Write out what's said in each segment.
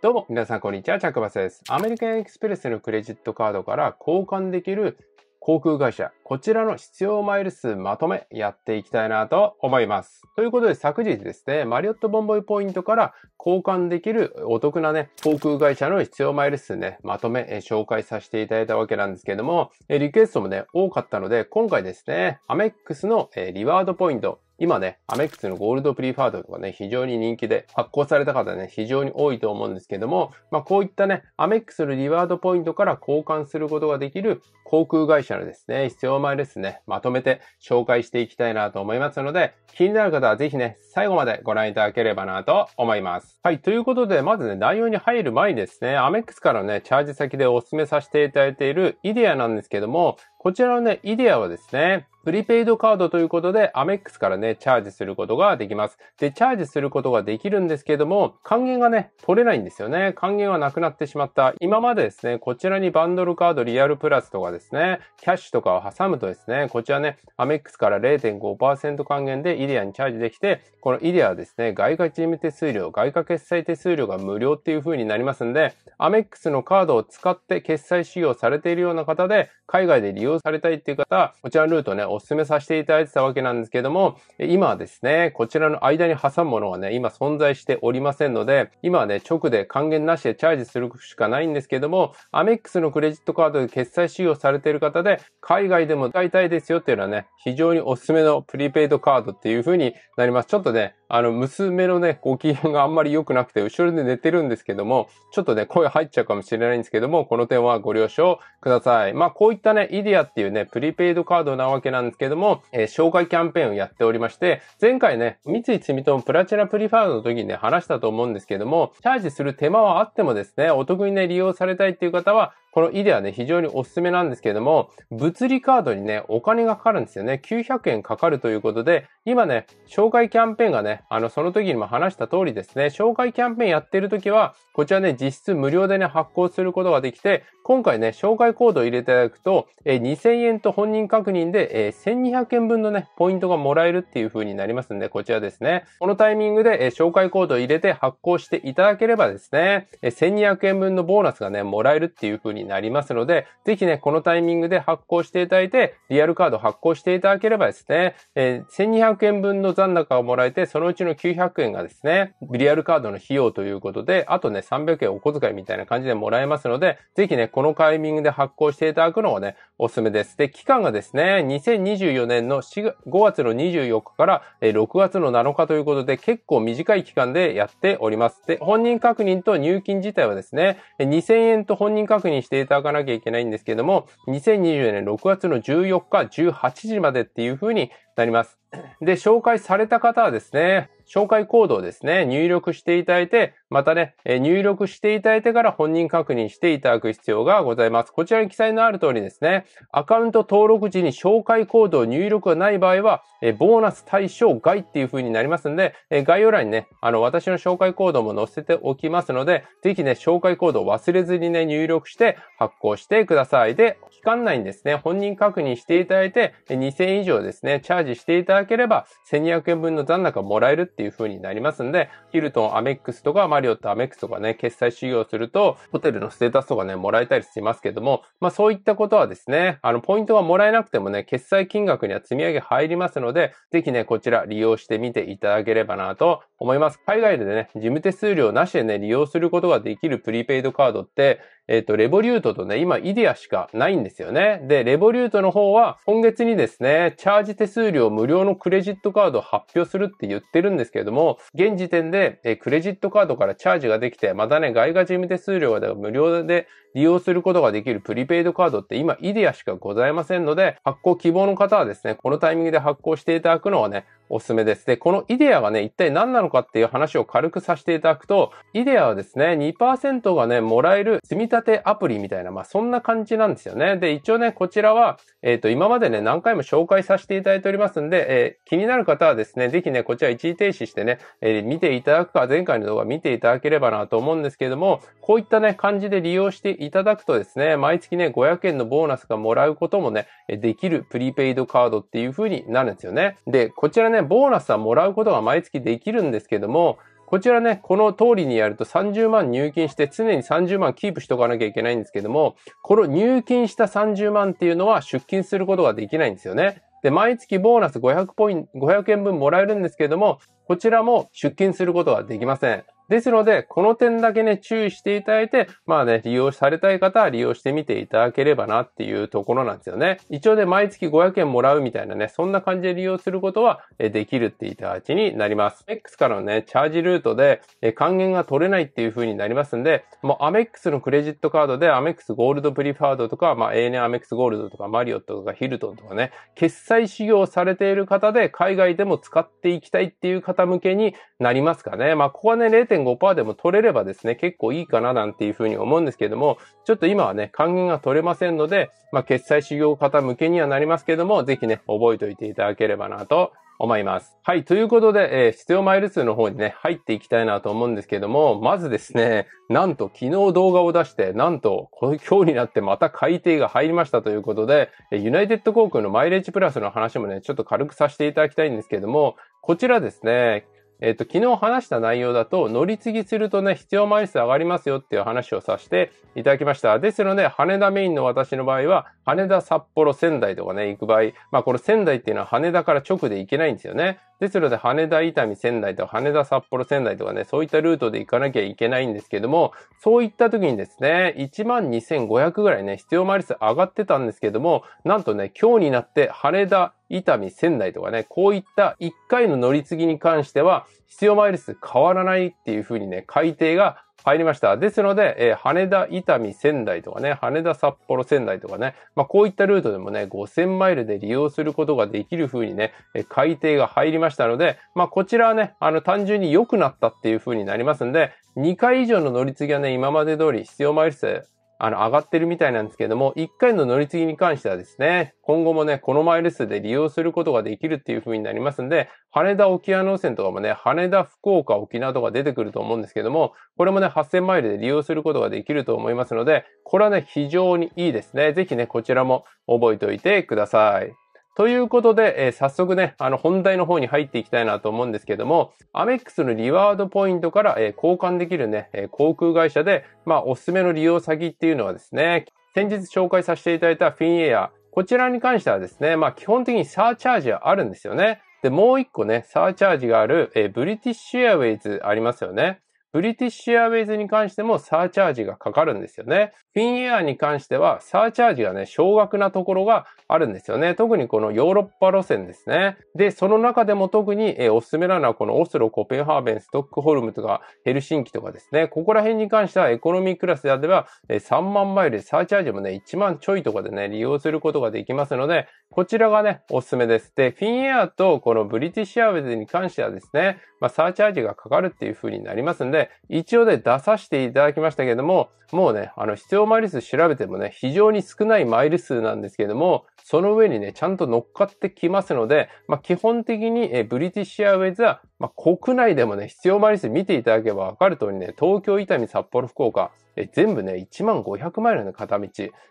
どうも、皆さん、こんにちは。チャックバスです。アメリカンエクスプレスのクレジットカードから交換できる航空会社、こちらの必要マイル数まとめやっていきたいなと思います。ということで、昨日ですね、マリオットボンボイポイントから交換できるお得なね、航空会社の必要マイル数ね、まとめ、え紹介させていただいたわけなんですけども、えリクエストもね、多かったので、今回ですね、アメックスの、えリワードポイント、今ね、アメックスのゴールドプリファードとかね、非常に人気で、発行された方ね、非常に多いと思うんですけども、まあこういったね、アメックスのリワードポイントから交換することができる航空会社のですね、必要前ですね、まとめて紹介していきたいなと思いますので、気になる方はぜひね、最後までご覧いただければなと思います。はい、ということで、まずね、内容に入る前にですね、アメックスからね、チャージ先でお勧めさせていただいているイデアなんですけども、こちらのね、イデアはですね、プリペイドカードということで、アメックスからね、チャージすることができます。で、チャージすることができるんですけども、還元がね、取れないんですよね。還元はなくなってしまった。今までですね、こちらにバンドルカードリアルプラスとかですね、キャッシュとかを挟むとですね、こちらね、アメックスから0.5%還元でイデアにチャージできて、このイデアはですね、外貨チーム手数料、外貨決済手数料が無料っていう風になりますんで、アメックスのカードを使って決済使用されているような方で、海外で利用されたいっていう方、こちらのルートね、おお勧めさせていただいてたわけなんですけども、今はですね、こちらの間に挟むものはね、今存在しておりませんので、今はね、直で還元なしでチャージするしかないんですけども、アメックスのクレジットカードで決済使用されている方で、海外でも買いたいですよっていうのはね、非常におすすめのプリペイドカードっていう風になります。ちょっとね、あの、娘のね、ご機嫌があんまり良くなくて、後ろで寝てるんですけども、ちょっとね、声入っちゃうかもしれないんですけども、この点はご了承ください。まあ、こういったね、イディアっていうね、プリペイドカードなわけなんですけども、えー、紹介キャンペーンをやっておりまして、前回ね、三井住友プラチナプリファードの時にね、話したと思うんですけども、チャージする手間はあってもですね、お得にね、利用されたいっていう方は、このイデアね、非常におすすめなんですけれども、物理カードにね、お金がかかるんですよね。900円かかるということで、今ね、紹介キャンペーンがね、あの、その時にも話した通りですね、紹介キャンペーンやってる時は、こちらね、実質無料でね、発行することができて、今回ね、紹介コードを入れていただくと、え2000円と本人確認で、え1200円分のね、ポイントがもらえるっていう風になりますんで、こちらですね。このタイミングで、え紹介コードを入れて発行していただければですね、え1200円分のボーナスがね、もらえるっていう風になりますので、ぜひね、このタイミングで発行していただいて、リアルカード発行していただければですね、えー、1200円分の残高をもらえて、そのうちの900円がですね、リアルカードの費用ということで、あとね、300円お小遣いみたいな感じでもらえますので、ぜひね、このタイミングで発行していただくのがね、おすすめです。で、期間がですね、2024年の5月の24日から6月の7日ということで、結構短い期間でやっております。で、本人確認と入金自体はですね、2000円と本人確認していただかなきゃいけないんですけども、2024年6月の14日18時までっていうふうになります。で、紹介された方はですね、紹介コードをですね、入力していただいて、またね、入力していただいてから本人確認していただく必要がございます。こちらに記載のある通りですね、アカウント登録時に紹介コードを入力がない場合は、ボーナス対象外っていう風になりますんで、概要欄にね、あの、私の紹介コードも載せておきますので、ぜひね、紹介コードを忘れずにね、入力して発行してください。で、期間内にですね、本人確認していただいて、2000以上ですね、チャージしていただければ、1200円分の残高もらえるっていう風になりますんで、ヒルトンアメックスとかマリオットアメックスとかね、決済修行すると、ホテルのステータスとかね、もらえたりしますけども、まあそういったことはですね、あの、ポイントはもらえなくてもね、決済金額には積み上げ入りますので、ぜひね、こちら利用してみていただければなと思います。海外でね、事務手数料なしでね、利用することができるプリペイドカードって、えっ、と、レボリュートとね、今、イディアしかないんですよね。で、レボリュートの方は、今月にですね、チャージ手数料無料のクレジットカードを発表するって言ってるんですですけれども、現時点で、えクレジットカードからチャージができて、またね、外貨事務手数料が無料で利用することができるプリペイドカードって今、イデアしかございませんので、発行希望の方はですね、このタイミングで発行していただくのはね、おすすめです。で、このイデアがね、一体何なのかっていう話を軽くさせていただくと、イデアはですね、2%がね、もらえる積み立てアプリみたいな、まあそんな感じなんですよね。で、一応ね、こちらは、えっ、ー、と、今までね、何回も紹介させていただいておりますんで、えー、気になる方はですね、ぜひね、こちら一時停止視してね、えー、見ていただくか、前回の動画見ていただければなと思うんですけれども、こういったね、感じで利用していただくとですね、毎月ね、500円のボーナスがもらうこともね、できるプリペイドカードっていう風になるんですよね。で、こちらね、ボーナスはもらうことが毎月できるんですけども、こちらね、この通りにやると30万入金して常に30万キープしとかなきゃいけないんですけども、この入金した30万っていうのは出金することができないんですよね。で、毎月ボーナス500ポイント、500円分もらえるんですけれども、こちらも出勤することはできません。ですので、この点だけね、注意していただいて、まあね、利用されたい方は利用してみていただければなっていうところなんですよね。一応で、ね、毎月500円もらうみたいなね、そんな感じで利用することはできるっていた形になります。X からのね、チャージルートで還元が取れないっていう風になりますんで、もうアメックスのクレジットカードでアメックスゴールドプリファードとか、まあ ANA アメックスゴールドとかマリオットとかヒルトンとかね、決済修行されている方で海外でも使っていきたいっていう方向けになりますかね。まあここはね、0. 0.5%でも取れればですね、結構いいかななんていうふうに思うんですけども、ちょっと今はね、還元が取れませんので、まあ、決済修行方向けにはなりますけども、ぜひね、覚えておいていただければなと思います。はい。ということで、えー、必要マイル数の方にね、入っていきたいなと思うんですけども、まずですね、なんと昨日動画を出して、なんと、今日になってまた改定が入りましたということで、ユナイテッド航空のマイレージプラスの話もね、ちょっと軽くさせていただきたいんですけども、こちらですね、えっ、と、昨日話した内容だと、乗り継ぎするとね、必要枚数上がりますよっていう話をさせていただきました。ですので、羽田メインの私の場合は、羽田、札幌、仙台とかね、行く場合、まあこれ仙台っていうのは羽田から直で行けないんですよね。ですので、羽田、伊丹、仙台とか、羽田、札幌、仙台とかね、そういったルートで行かなきゃいけないんですけども、そういった時にですね、12,500ぐらいね、必要枚数上がってたんですけども、なんとね、今日になって羽田、伊丹、仙台とかね、こういった1回の乗り継ぎに関しては、必要マイル数変わらないっていう風にね、改定が入りました。ですので、えー、羽田、伊丹、仙台とかね、羽田、札幌、仙台とかね、まあ、こういったルートでもね、5000マイルで利用することができる風にね、え改定が入りましたので、まあ、こちらはね、あの、単純に良くなったっていう風になりますんで、2回以上の乗り継ぎはね、今まで通り必要マイル数あの、上がってるみたいなんですけども、1回の乗り継ぎに関してはですね、今後もね、このマイル数で利用することができるっていう風になりますんで、羽田沖縄の線とかもね、羽田福岡沖縄とか出てくると思うんですけども、これもね、8000マイルで利用することができると思いますので、これはね、非常にいいですね。ぜひね、こちらも覚えておいてください。ということで、えー、早速ね、あの、本題の方に入っていきたいなと思うんですけども、アメックスのリワードポイントから、えー、交換できるね、えー、航空会社で、まあ、おすすめの利用先っていうのはですね、先日紹介させていただいたフィンエア、こちらに関してはですね、まあ、基本的にサーチャージはあるんですよね。で、もう一個ね、サーチャージがある、えブリティッシュエアウェイズありますよね。ブリティッシュアウェイズに関してもサーチャージがかかるんですよね。フィンエアに関してはサーチャージがね、少額なところがあるんですよね。特にこのヨーロッパ路線ですね。で、その中でも特に、えおすすめなのはこのオスロ、コペンハーベン、ストックホルムとかヘルシンキとかですね。ここら辺に関してはエコノミークラスであれば、3万マイルでサーチャージもね、1万ちょいとかでね、利用することができますので、こちらがね、おすすめです。で、フィンエアとこのブリティッシュアウェイズに関してはですね、まあ、サーチャージがかかるっていう風になりますんで、で、一応ね、出させていただきましたけれども、もうね、あの、必要マイル数調べてもね、非常に少ないマイル数なんですけれども、その上にね、ちゃんと乗っかってきますので、まあ、基本的に、えブリティッシュアウェイズはまあ、国内でもね、必要マイル数見ていただければわかる通りね、東京、伊丹、札幌、福岡、え全部ね、1万500マイルの片道。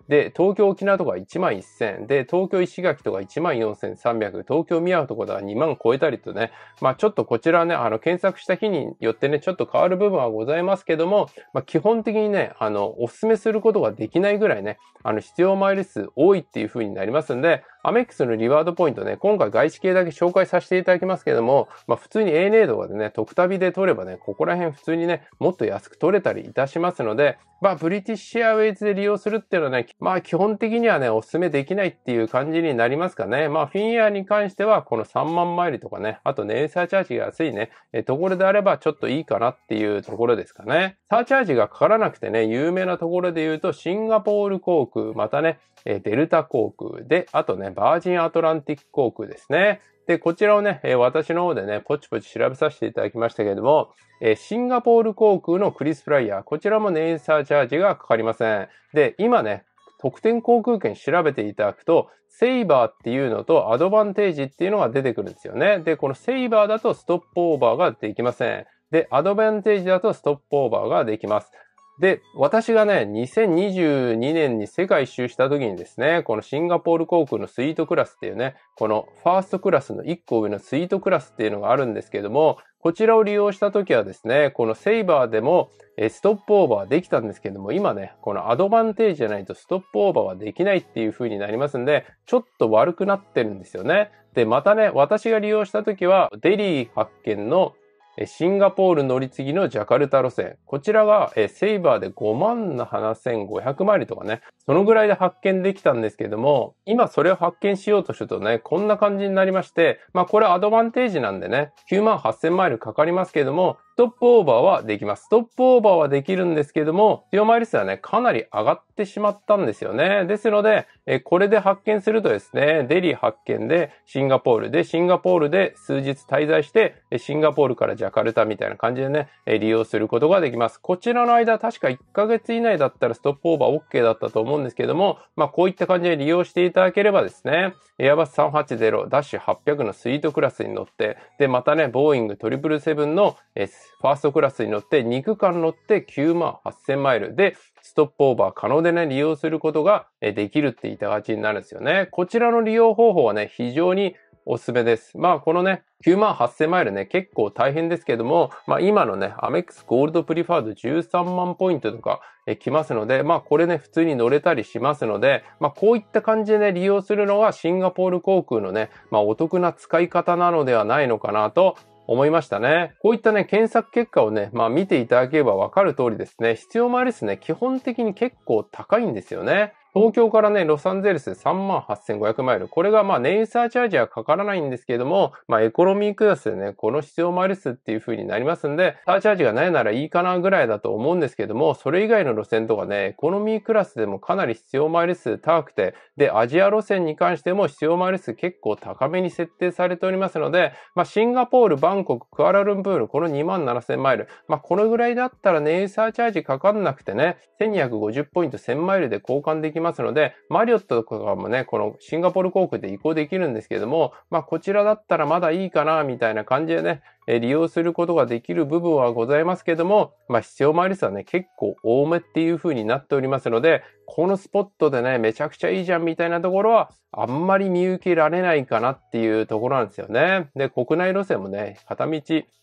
で、東京、沖縄とか1万1000。で、東京、石垣とか1万4300。東京、宮古とかでは2万超えたりとね、まあ、ちょっとこちらね、あの、検索した日によってね、ちょっと変わる部分はございますけども、まあ、基本的にね、あの、お勧めすることができないぐらいね、あの、必要マイル数多いっていう風になりますんで、アメックスのリワードポイントね、今回外資系だけ紹介させていただきますけれども、まあ普通に ANA とかでね、特旅で取ればね、ここら辺普通にね、もっと安く取れたりいたしますので、まあブリティッシュアウェイズで利用するっていうのはね、まあ基本的にはね、お勧めできないっていう感じになりますかね。まあフィンエアに関してはこの3万マイルとかね、あとイサーチャージが安いね、えところであればちょっといいかなっていうところですかね。サーチャージがかからなくてね、有名なところで言うとシンガポール航空、またね、えデルタ航空で、あとね、バージンアトランティック航空ですね。で、こちらをね、え私の方でね、ポチポチ調べさせていただきましたけれども、えシンガポール航空のクリスフライヤー、こちらもネイサーチャージがかかりません。で、今ね、特典航空券調べていただくと、セイバーっていうのとアドバンテージっていうのが出てくるんですよね。で、このセイバーだとストップオーバーができません。で、アドバンテージだとストップオーバーができます。で、私がね、2022年に世界一周した時にですね、このシンガポール航空のスイートクラスっていうね、このファーストクラスの1個上のスイートクラスっていうのがあるんですけども、こちらを利用した時はですね、このセイバーでもストップオーバーできたんですけども、今ね、このアドバンテージじゃないとストップオーバーはできないっていう風になりますんで、ちょっと悪くなってるんですよね。で、またね、私が利用した時は、デリー発見のシンガポール乗り継ぎのジャカルタ路線。こちらが、えセイバーで5万7500マイルとかね、そのぐらいで発見できたんですけども、今それを発見しようとするとね、こんな感じになりまして、まあこれアドバンテージなんでね、9万8000マイルかかりますけども、ストップオーバーはできます。ストップオーバーはできるんですけども、強マイル数はね、かなり上がってしまったんですよね。ですので、えこれで発見するとですね、デリー発見でシンガポールで、シンガポールで数日滞在して、シンガポールからジャカルタみたいな感じでね、利用することができます。こちらの間、確か1ヶ月以内だったらストップオーバー OK だったと思うんですけども、まあこういった感じで利用していただければですね、エアバス380-800のスイートクラスに乗って、で、またね、ボーイング777の、えファーストクラスに乗って2区間乗って9万8000マイルで、ストップオーバー可能でね、利用することができるっていたがちになるんですよね。こちらの利用方法はね、非常におすすめです。まあ、このね、9万8000マイルね、結構大変ですけども、まあ今のね、アメックスゴールドプリファード13万ポイントとかえ来ますので、まあこれね、普通に乗れたりしますので、まあこういった感じでね、利用するのがシンガポール航空のね、まあお得な使い方なのではないのかなと思いましたね。こういったね、検索結果をね、まあ見ていただければわかる通りですね、必要もありですね、基本的に結構高いんですよね。東京からね、ロサンゼルス38,500マイル。これがまあネイサーチャージはかからないんですけれども、まあエコノミークラスでね、この必要マイル数っていう風になりますんで、サーチャージがないならいいかなぐらいだと思うんですけれども、それ以外の路線とかね、エコノミークラスでもかなり必要マイル数高くて、で、アジア路線に関しても必要マイル数結構高めに設定されておりますので、まあシンガポール、バンコク、クアラルンプール、この27,000マイル。まあこのぐらいだったらネイサーチャージかかんなくてね、1250ポイント1000マイルで交換できますますので、マリオットとかもね、このシンガポール航空で移行できるんですけども、まあこちらだったらまだいいかな、みたいな感じでね、え利用することができる部分はございますけども、まあ、必要ル数はね、結構多めっていう風になっておりますので、このスポットでね、めちゃくちゃいいじゃんみたいなところは、あんまり見受けられないかなっていうところなんですよね。で、国内路線もね、片道、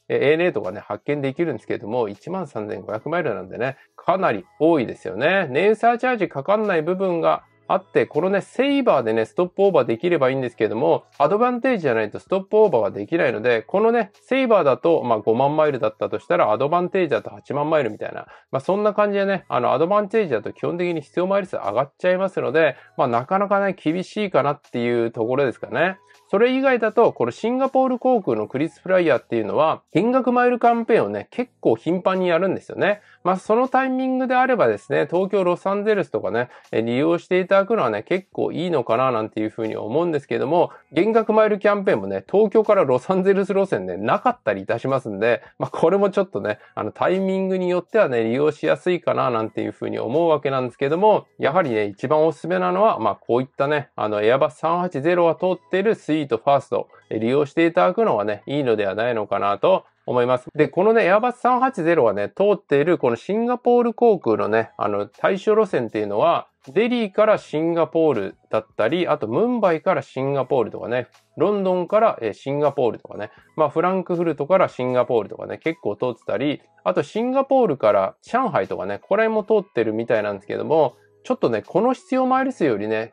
え ANA とかね、発見できるんですけども、13,500マイルなんでね、かなり多いですよね。ネイサーチャージかかんない部分があって、このね、セイバーでね、ストップオーバーできればいいんですけれども、アドバンテージじゃないとストップオーバーができないので、このね、セイバーだと、まあ5万マイルだったとしたら、アドバンテージだと8万マイルみたいな、まあそんな感じでね、あの、アドバンテージだと基本的に必要マイル数上がっちゃいますので、まあなかなかね、厳しいかなっていうところですかね。それ以外だと、このシンガポール航空のクリスフライヤーっていうのは、減額マイルキャンペーンをね、結構頻繁にやるんですよね。まあ、そのタイミングであればですね、東京、ロサンゼルスとかね、利用していただくのはね、結構いいのかななんていうふうに思うんですけども、減額マイルキャンペーンもね、東京からロサンゼルス路線ね、なかったりいたしますんで、まあ、これもちょっとね、あの、タイミングによってはね、利用しやすいかななんていうふうに思うわけなんですけども、やはりね、一番おすすめなのは、まあ、こういったね、あの、エアバス380が通っているートファースト、利用していただくのはね、いいのではないのかなと思います。で、このね、エアバス380はね、通っているこのシンガポール航空のね、あの、対象路線っていうのは、デリーからシンガポールだったり、あとムンバイからシンガポールとかね、ロンドンからシンガポールとかね、まあフランクフルトからシンガポールとかね、結構通ってたり、あとシンガポールから上海とかね、これも通ってるみたいなんですけども、ちょっとね、この必要マイル数よりね、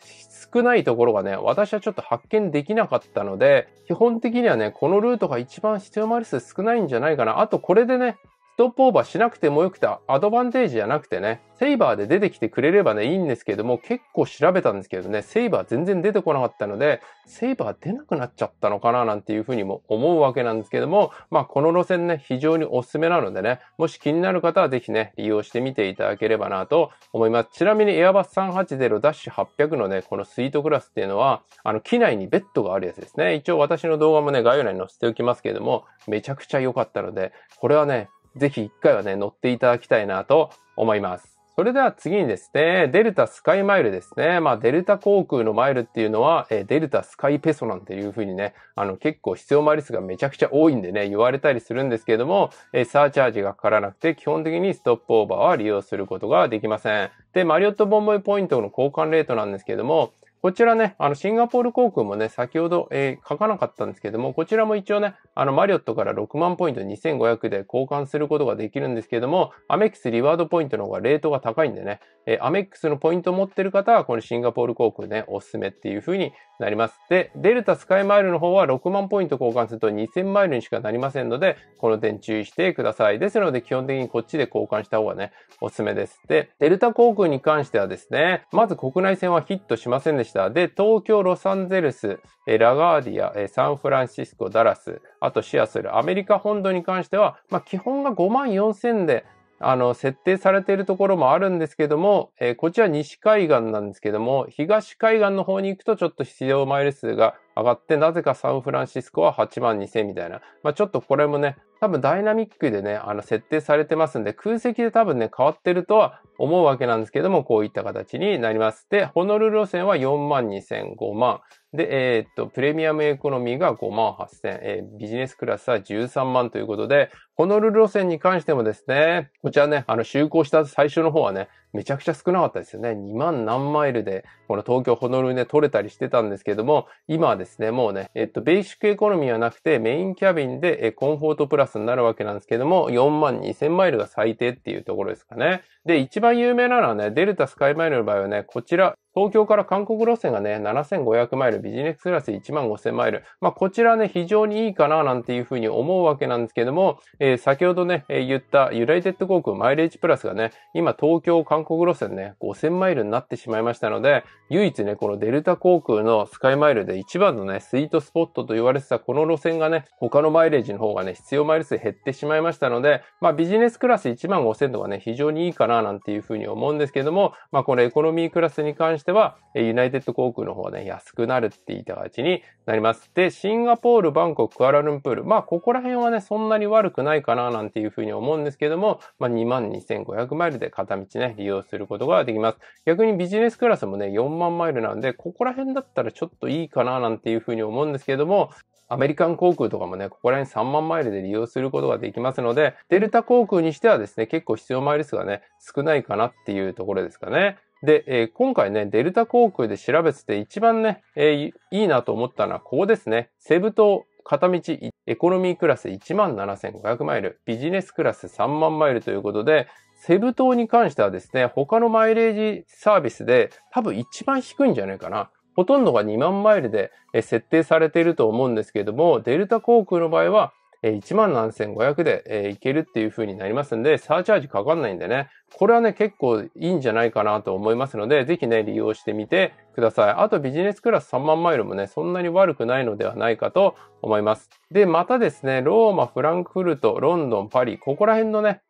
少ないところがね、私はちょっと発見できなかったので、基本的にはね、このルートが一番必要マイル数少ないんじゃないかな。あと、これでね、ストップオーバーしなくてもよくて、アドバンテージじゃなくてね、セイバーで出てきてくれればね、いいんですけども、結構調べたんですけどね、セイバー全然出てこなかったので、セイバー出なくなっちゃったのかななんていうふうにも思うわけなんですけども、まあこの路線ね、非常におすすめなのでね、もし気になる方はぜひね、利用してみていただければなと思います。ちなみにエアバス3 8 0 8 0 0のね、このスイートクラスっていうのは、あの、機内にベッドがあるやつですね。一応私の動画もね、概要欄に載せておきますけれども、めちゃくちゃ良かったので、これはね、ぜひ一回はね、乗っていただきたいなと思います。それでは次にですね、デルタスカイマイルですね。まあ、デルタ航空のマイルっていうのは、えデルタスカイペソなんていうふうにね、あの、結構必要マイル数がめちゃくちゃ多いんでね、言われたりするんですけれども、サーチャージがかからなくて、基本的にストップオーバーは利用することができません。で、マリオットボンボイポイントの交換レートなんですけれども、こちらね、あの、シンガポール航空もね、先ほど、えー、書かなかったんですけども、こちらも一応ね、あの、マリオットから6万ポイント2500で交換することができるんですけども、アメックスリワードポイントの方がレートが高いんでね、えー、アメックスのポイントを持ってる方は、このシンガポール航空ね、おすすめっていう風になります。で、デルタスカイマイルの方は6万ポイント交換すると2000マイルにしかなりませんので、この点注意してください。ですので、基本的にこっちで交換した方がね、おすすめです。で、デルタ航空に関してはですね、まず国内線はヒットしませんでした。した。で、東京、ロサンゼルス、ラガーディア、サンフランシスコ、ダラス、あとシアスル、アメリカ本土に関しては、まあ、基本が5万4000で、あの、設定されているところもあるんですけども、えー、こちら西海岸なんですけども、東海岸の方に行くとちょっと必要マイル数が上がって、なぜかサンフランシスコは8万2000みたいな。まあ、ちょっとこれもね、多分ダイナミックでね、あの設定されてますんで、空席で多分ね、変わってるとは思うわけなんですけども、こういった形になります。で、ホノルル路線は4万2000、5万。で、えー、っと、プレミアムエコノミーが5万8000、えー、ビジネスクラスは13万ということで、ホノルル路線に関してもですね、こちらね、あの、就航した最初の方はね、めちゃくちゃ少なかったですよね。2万何マイルで、この東京ホノルルで、ね、取れたりしてたんですけども、今はですね、もうね、えー、っと、ベーシックエコノミーはなくて、メインキャビンで、えコンフォートプラススになるわけなんですけども、4万2000マイルが最低っていうところですかね。で、一番有名なのはね、デルタスカイマイルの場合はね、こちら、東京から韓国路線がね、7500マイル、ビジネスクラス1万5000マイル。まあ、こちらね、非常にいいかな、なんていうふうに思うわけなんですけども、えー、先ほどね、えー、言ったユライテッド航空マイレージプラスがね、今東京韓国路線ね、5000マイルになってしまいましたので、唯一ね、このデルタ航空のスカイマイルで一番のね、スイートスポットと言われてたこの路線がね、他のマイレージの方がね、必要マイル数減ってしまいましたので、まあ、ビジネスクラス1万5000とかね、非常にいいかな、なんていうふうに思うんですけども、まあ、このエコノミークラスに関してしては、ユナイテッド航空の方はね、安くなるっていった形になります。で、シンガポール、バンコク、クアラルンプール。まあ、ここら辺はね、そんなに悪くないかななんていうふうに思うんですけども、まあ、22,500マイルで片道ね、利用することができます。逆にビジネスクラスもね、4万マイルなんで、ここら辺だったらちょっといいかななんていうふうに思うんですけども、アメリカン航空とかもね、ここら辺3万マイルで利用することができますので、デルタ航空にしてはですね、結構必要マイル数がね、少ないかなっていうところですかね。で、えー、今回ね、デルタ航空で調べてて一番ね、えー、いいなと思ったのはここですね。セブ島片道エコノミークラス17,500マイル、ビジネスクラス3万マイルということで、セブ島に関してはですね、他のマイレージサービスで多分一番低いんじゃないかな。ほとんどが2万マイルで設定されていると思うんですけれども、デルタ航空の場合はえ17,500で、えいけるっていう風になりますんで、サーチャージかかんないんでね、これはね、結構いいんじゃないかなと思いますので、ぜひね、利用してみてください。あとビジネスクラス3万マイルもね、そんなに悪くないのではないかと思います。で、またですね、ローマ、フランクフルト、ロンドン、パリ、ここら辺のね、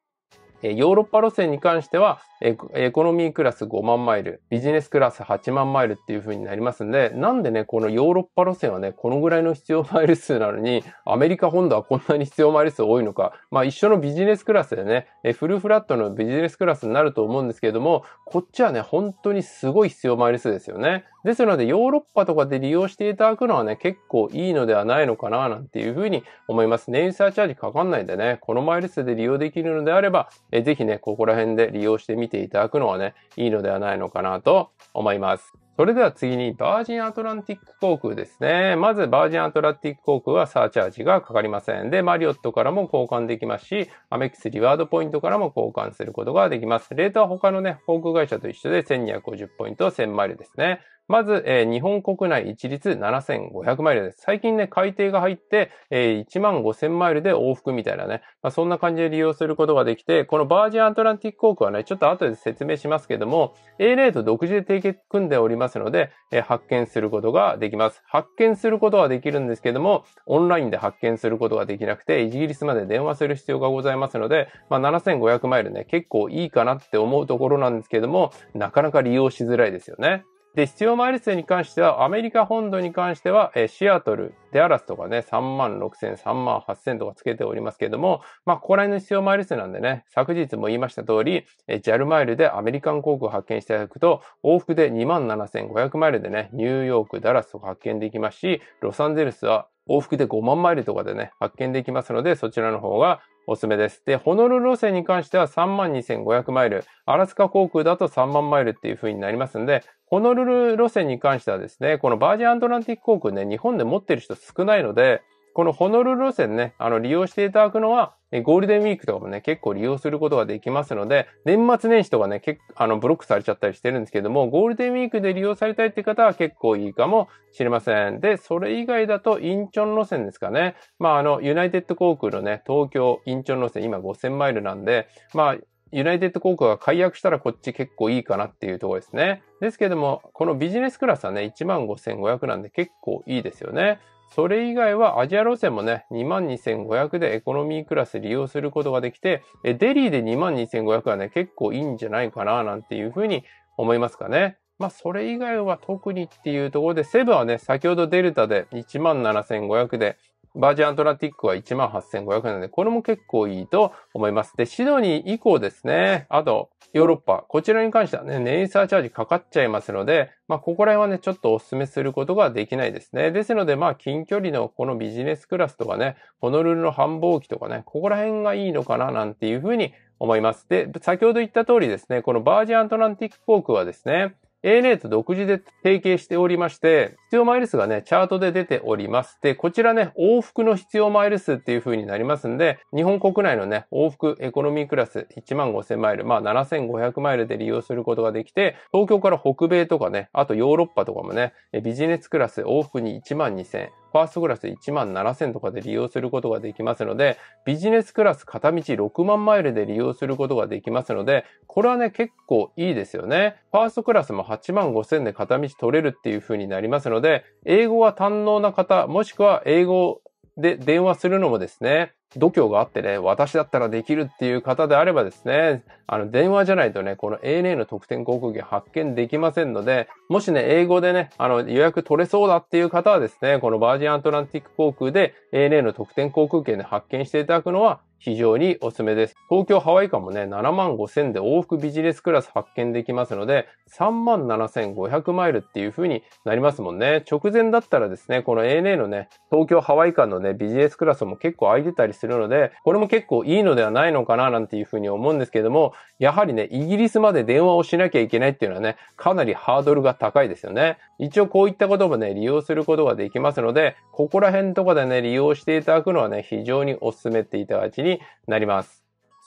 ヨーロッパ路線に関しては、エコノミークラス5万マイル、ビジネスクラス8万マイルっていう風になりますんで、なんでね、このヨーロッパ路線はね、このぐらいの必要マイル数なのに、アメリカ本土はこんなに必要マイル数多いのか、まあ一緒のビジネスクラスでね、フルフラットのビジネスクラスになると思うんですけれども、こっちはね、本当にすごい必要マイル数ですよね。ですので、ヨーロッパとかで利用していただくのはね、結構いいのではないのかな、なんていうふうに思います。燃油サーチャージかかんないんでね、このマイル数で利用できるのであれば、えぜひね、ここら辺で利用してみていただくのはね、いいのではないのかなと思います。それでは次にバージンアトランティック航空ですね。まずバージンアトランティック航空はサーチャージがかかりません。で、マリオットからも交換できますし、アメックスリワードポイントからも交換することができます。レートは他のね、航空会社と一緒で1250ポイント1000マイルですね。まず、えー、日本国内一律7500マイルです。最近ね、海底が入って、えー、1万5000マイルで往復みたいなね、まあ、そんな感じで利用することができて、このバージンアントランティック航空はね、ちょっと後で説明しますけども、a レート独自で提携組んでおりますので、えー、発見することができます。発見することはできるんですけども、オンラインで発見することができなくて、イギリスまで電話する必要がございますので、まあ、7500マイルね、結構いいかなって思うところなんですけども、なかなか利用しづらいですよね。で、必要枚数に関しては、アメリカ本土に関しては、えー、シアトル、デアラスとかね、3万6000、3万8000とかつけておりますけれども、まあ、ここら辺の必要マイル数なんでね、昨日も言いました通り、えー、JAL マイルでアメリカン航空を発見していただくと、往復で2万7500マイルでね、ニューヨーク、ダラスとか発見できますし、ロサンゼルスは往復で5万マイルとかでね、発見できますので、そちらの方がおすすめです。で、ホノルル路線に関しては32,500マイル、アラスカ航空だと3万マイルっていう風になりますんで、ホノルル路線に関してはですね、このバージンアントランティック航空ね、日本で持ってる人少ないので、このホノルル路線ね、あの、利用していただくのは、ゴールデンウィークとかもね、結構利用することができますので、年末年始とかね、結あの、ブロックされちゃったりしてるんですけども、ゴールデンウィークで利用されたいって方は結構いいかもしれません。で、それ以外だと、インチョン路線ですかね。まあ、あの、ユナイテッド航空のね、東京、インチョン路線、今5000マイルなんで、まあ、ユナイテッド航空が解約したらこっち結構いいかなっていうところですね。ですけども、このビジネスクラスはね、15,500なんで結構いいですよね。それ以外はアジア路線もね、22,500でエコノミークラス利用することができて、デリーで22,500はね、結構いいんじゃないかな、なんていうふうに思いますかね。まあ、それ以外は特にっていうところで、セブはね、先ほどデルタで17,500で、バージンアトランティックは18,500円なので、これも結構いいと思います。で、シドニー以降ですね、あと、ヨーロッパ、こちらに関してはね、ネイサーチャージかかっちゃいますので、まあ、ここら辺はね、ちょっとお勧めすることができないですね。ですので、まあ、近距離のこのビジネスクラスとかね、ホノルルの繁忙期とかね、ここら辺がいいのかな、なんていうふうに思います。で、先ほど言った通りですね、このバージンアトランティック航空はですね、ANA と独自で提携しておりまして、必要マイル数がね、チャートで出ております。で、こちらね、往復の必要マイル数っていう風になりますんで、日本国内のね、往復エコノミークラス15,000マイル、まあ7,500マイルで利用することができて、東京から北米とかね、あとヨーロッパとかもね、ビジネスクラス往復に12,000、ファーストクラス1万7000とかで利用することができますので、ビジネスクラス片道6万マイルで利用することができますので、これはね、結構いいですよね。ファーストクラスも8万5000で片道取れるっていう風になりますので、ので、英語が堪能な方、もしくは英語で電話するのもですね、度胸があってね、私だったらできるっていう方であればですね、あの、電話じゃないとね、この ANA の特典航空券発見できませんので、もしね、英語でね、あの、予約取れそうだっていう方はですね、このバージンアントランティック航空で ANA の特典航空券で発見していただくのは非常におすすめです。東京ハワイ間もね、7万5000で往復ビジネスクラス発見できますので、3万7500マイルっていう風になりますもんね。直前だったらですね、この ANA のね、東京ハワイ間のね、ビジネスクラスも結構空いてたりするので、これも結構いいのではないのかななんていうふうに思うんですけども、やはりね、イギリスまで電話をしなきゃいけないっていうのはね、かなりハードルが高いですよね。一応こういったこともね、利用することができますので、ここら辺とかでね、利用していただくのはね、非常にお勧めっていただきになります。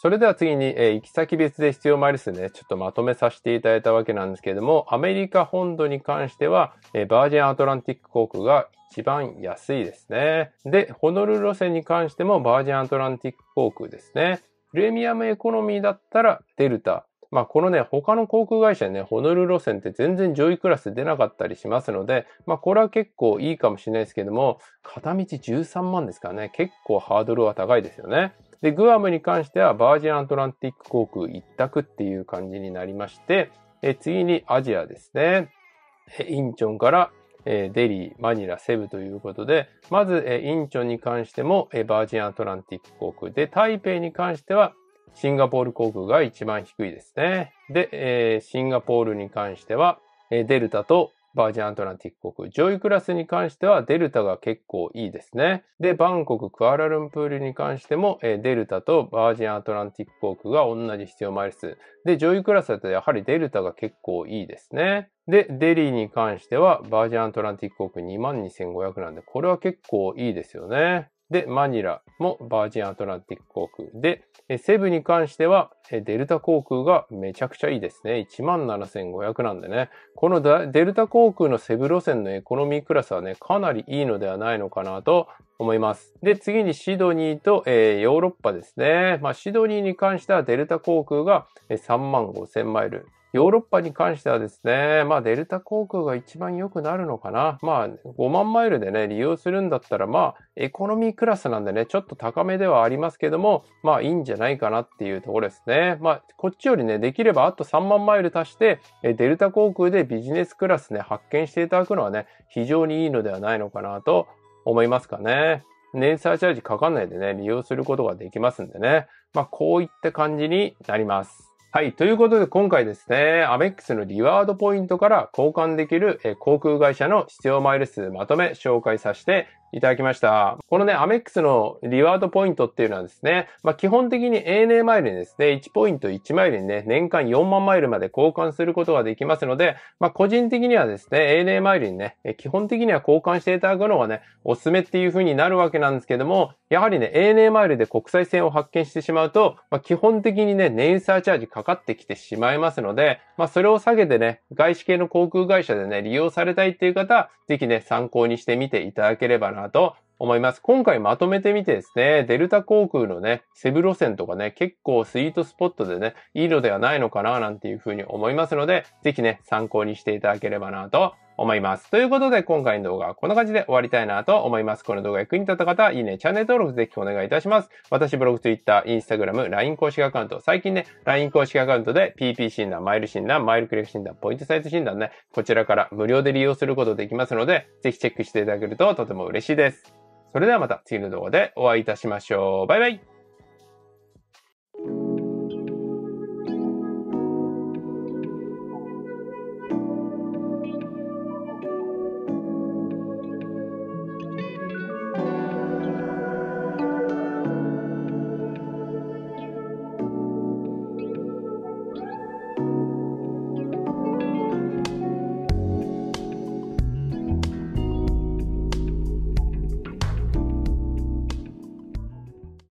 それでは次に、えー、行き先別で必要マイり数ね、ちょっとまとめさせていただいたわけなんですけれども、アメリカ本土に関しては、えー、バージンアトランティック航空が一番安いですね。で、ホノルル路線に関してもバージンアトランティック航空ですね。プレミアムエコノミーだったらデルタ。まあこのね、他の航空会社ね、ホノルル路線って全然上位クラス出なかったりしますので、まあこれは結構いいかもしれないですけども、片道13万ですからね、結構ハードルは高いですよね。で、グアムに関してはバージンアントランティック航空一択っていう感じになりまして、え次にアジアですね。インチョンからデリー、マニラ、セブということで、まずインチョンに関してもバージンアトランティック航空で、台北に関してはシンガポール航空が一番低いですね。で、シンガポールに関してはデルタとバージンアントランティック空。上位クラスに関してはデルタが結構いいですね。で、バンコク、クアラルンプールに関しても、えデルタとバージンアントランティック航空が同じ必要マイル数。で、上位クラスだとやはりデルタが結構いいですね。で、デリーに関しては、バージンアントランティック航空22,500なんで、これは結構いいですよね。で、マニラもバージンアトランティック航空。で、セブに関しては、デルタ航空がめちゃくちゃいいですね。17,500なんでね。このデルタ航空のセブ路線のエコノミークラスはね、かなりいいのではないのかなと思います。で、次にシドニーと、えー、ヨーロッパですね。まあ、シドニーに関してはデルタ航空が3万5000マイル。ヨーロッパに関してはですね、まあデルタ航空が一番良くなるのかな。まあ5万マイルでね、利用するんだったら、まあエコノミークラスなんでね、ちょっと高めではありますけども、まあいいんじゃないかなっていうところですね。まあこっちよりね、できればあと3万マイル足して、デルタ航空でビジネスクラスね、発見していただくのはね、非常にいいのではないのかなと思いますかね。年差チャージかかんないでね、利用することができますんでね。まあこういった感じになります。はい。ということで、今回ですね、アメックスのリワードポイントから交換できる航空会社の必要マイル数まとめ紹介させていただきました。このね、アメックスのリワードポイントっていうのはですね、まあ、基本的に ANA マイルにですね、1ポイント1マイルにね、年間4万マイルまで交換することができますので、まあ、個人的にはですね、ANA マイルにね、基本的には交換していただくのがね、おすすめっていう風になるわけなんですけども、やはりね、ANA マイルで国際線を発見してしまうと、まあ、基本的にね、ネイサーチャージかかってきてしまいますので、まあ、それを下げてね、外資系の航空会社でね、利用されたいっていう方、ぜひね、参考にしてみていただければななと思います。今回まとめてみてですね、デルタ航空のね、セブ路線とかね、結構スイートスポットでね、いいのではないのかななんていうふうに思いますので、ぜひね、参考にしていただければなと思います。ということで、今回の動画はこんな感じで終わりたいなと思います。この動画が役に立った方は、いいね、チャンネル登録ぜひお願いいたします。私、ブログ、ツイッター、インスタグラム、LINE 公式アカウント、最近ね、LINE 公式アカウントで PP 診断、マイル診断、マイルクック診断、ポイントサイズ診断ね、こちらから無料で利用することできますので、ぜひチェックしていただけるととても嬉しいです。それではまた次の動画でお会いいたしましょう。バイバイ